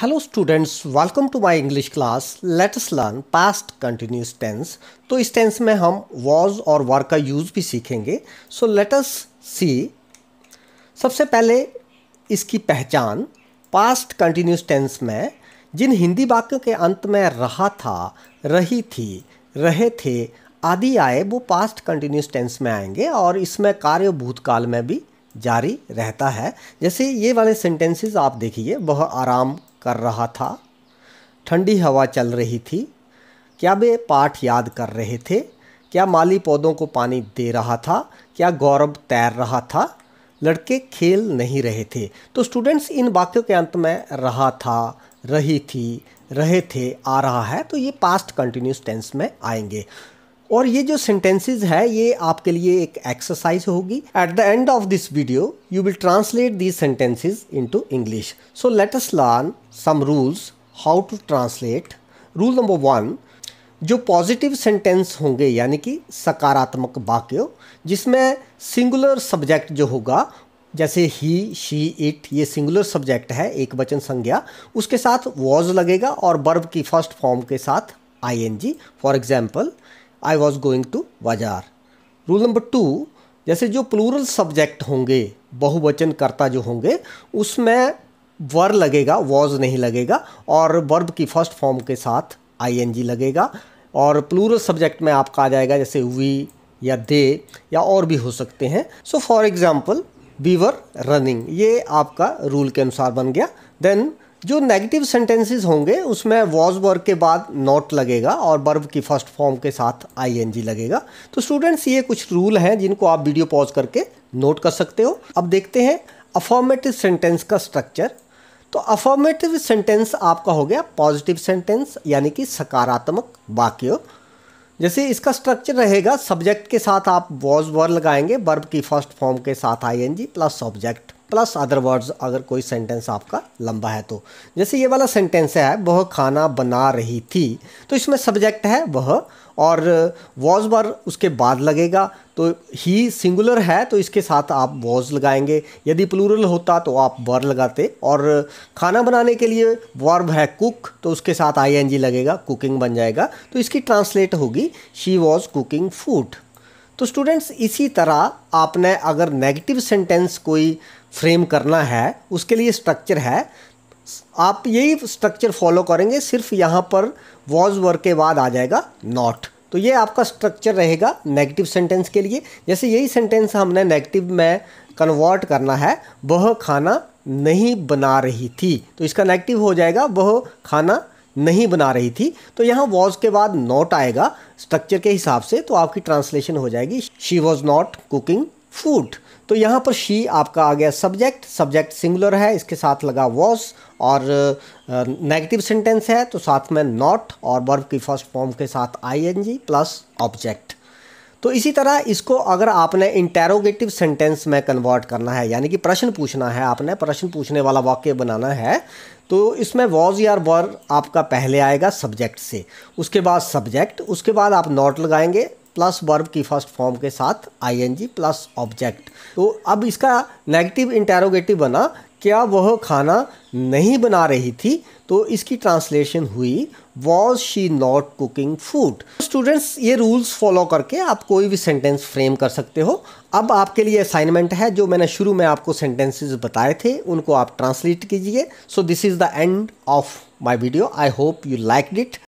hello students welcome to my English class let's learn past continuous tense तो इस tense में हम was और वर का यूज़ भी सीखेंगे सो लेटस सी सबसे पहले इसकी पहचान पास्ट कंटिन्यूस टेंस में जिन हिंदी वाक्यों के अंत में रहा था रही थी रहे थे आदि आए वो पास्ट कंटिन्यूस टेंस में आएंगे और इसमें कार्य भूतकाल में भी जारी रहता है जैसे ये वाले सेंटेंसेस आप देखिए वह आराम कर रहा था ठंडी हवा चल रही थी क्या वे पाठ याद कर रहे थे क्या माली पौधों को पानी दे रहा था क्या गौरव तैर रहा था लड़के खेल नहीं रहे थे तो स्टूडेंट्स इन वाक्यों के अंत में रहा था रही थी रहे थे आ रहा है तो ये पास्ट कंटिन्यूस टेंस में आएंगे और ये जो सेंटेंसेस है ये आपके लिए एक एक्सरसाइज होगी at the end of this video you will translate these sentences into English so let us learn some rules how to translate rule number one जो पॉजिटिव सेंटेंस होंगे यानी कि सकारात्मक वाक्य जिसमें सिंगुलर सब्जेक्ट जो होगा जैसे ही शी इट ये सिंगुलर सब्जेक्ट है एक वचन संज्ञा उसके साथ वॉज लगेगा और बर्ब की फर्स्ट फॉर्म के साथ I N G for example I was going to बाजार रूल नंबर टू जैसे जो प्लूरल सब्जेक्ट होंगे बहुवचन कर्ता जो होंगे उसमें वर लगेगा वॉज नहीं लगेगा और वर्ब की फर्स्ट फॉर्म के साथ आई लगेगा और प्लूरल सब्जेक्ट में आपका आ जाएगा जैसे वी या दे या और भी हो सकते हैं so for example we were running ये आपका रूल के अनुसार बन गया देन जो नेगेटिव सेंटेंसेस होंगे उसमें वॉज वर्ग के बाद नॉट लगेगा और बर्ब की फर्स्ट फॉर्म के साथ आईएनजी लगेगा तो स्टूडेंट्स ये कुछ रूल हैं जिनको आप वीडियो पॉज करके नोट कर सकते हो अब देखते हैं अफॉर्मेटिव सेंटेंस का स्ट्रक्चर तो अफॉर्मेटिव सेंटेंस आपका हो गया पॉजिटिव सेंटेंस यानी कि सकारात्मक वाक्य जैसे इसका स्ट्रक्चर रहेगा सब्जेक्ट के साथ आप वॉज वर लगाएंगे बर्ब की फर्स्ट फॉर्म के साथ I plus object plus other words अगर कोई सेंटेंस आपका लंबा है तो जैसे ये वाला सेंटेंस है वह खाना बना रही थी तो इसमें सब्जेक्ट है वह और वॉज बार उसके बाद लगेगा तो ही सिंगुलर है तो इसके साथ आप वॉज लगाएंगे यदि प्लूरल होता तो आप वर लगाते और खाना बनाने के लिए वर्ब है कुक तो उसके साथ आई लगेगा कुकिंग बन जाएगा तो इसकी ट्रांसलेट होगी शी वॉज कुकिंग फूड तो स्टूडेंट्स इसी तरह आपने अगर नेगेटिव सेंटेंस कोई फ्रेम करना है उसके लिए स्ट्रक्चर है आप यही स्ट्रक्चर फॉलो करेंगे सिर्फ यहाँ पर वॉज वर्ग के बाद आ जाएगा नॉट तो ये आपका स्ट्रक्चर रहेगा नेगेटिव सेंटेंस के लिए जैसे यही सेंटेंस हमने नेगेटिव में कन्वर्ट करना है वह खाना नहीं बना रही थी तो इसका नेगेटिव हो जाएगा वह खाना नहीं बना रही थी तो यहाँ वॉज के बाद नॉट आएगा स्ट्रक्चर के हिसाब से तो आपकी ट्रांसलेशन हो जाएगी she was not cooking food तो यहाँ पर शी आपका आ गया सब्जेक्ट सब्जेक्ट सिंगुलर है इसके साथ लगा वॉज और नेगेटिव सेंटेंस है तो साथ में नॉट और वर्ब की फर्स्ट फॉर्म के साथ I N G plus object तो इसी तरह इसको अगर आपने इंटेरोगेटिव सेंटेंस में कन्वर्ट करना है यानी कि प्रश्न पूछना है आपने प्रश्न पूछने वाला वाक्य बनाना है तो इसमें वॉज यार वर आपका पहले आएगा सब्जेक्ट से उसके बाद सब्जेक्ट उसके बाद आप नॉट लगाएंगे प्लस वर्ब की फर्स्ट फॉर्म के साथ आईएनजी प्लस ऑब्जेक्ट तो अब इसका नेगेटिव इंटेरोगेटिव बना क्या वह खाना नहीं बना रही थी तो इसकी ट्रांसलेशन हुई was she not cooking food students ये रूल्स फॉलो करके आप कोई भी सेंटेंस फ्रेम कर सकते हो अब आपके लिए असाइनमेंट है जो मैंने शुरू में आपको सेंटेंसेस बताए थे उनको आप ट्रांसलेट कीजिए so this is the end of my video I hope you like डिट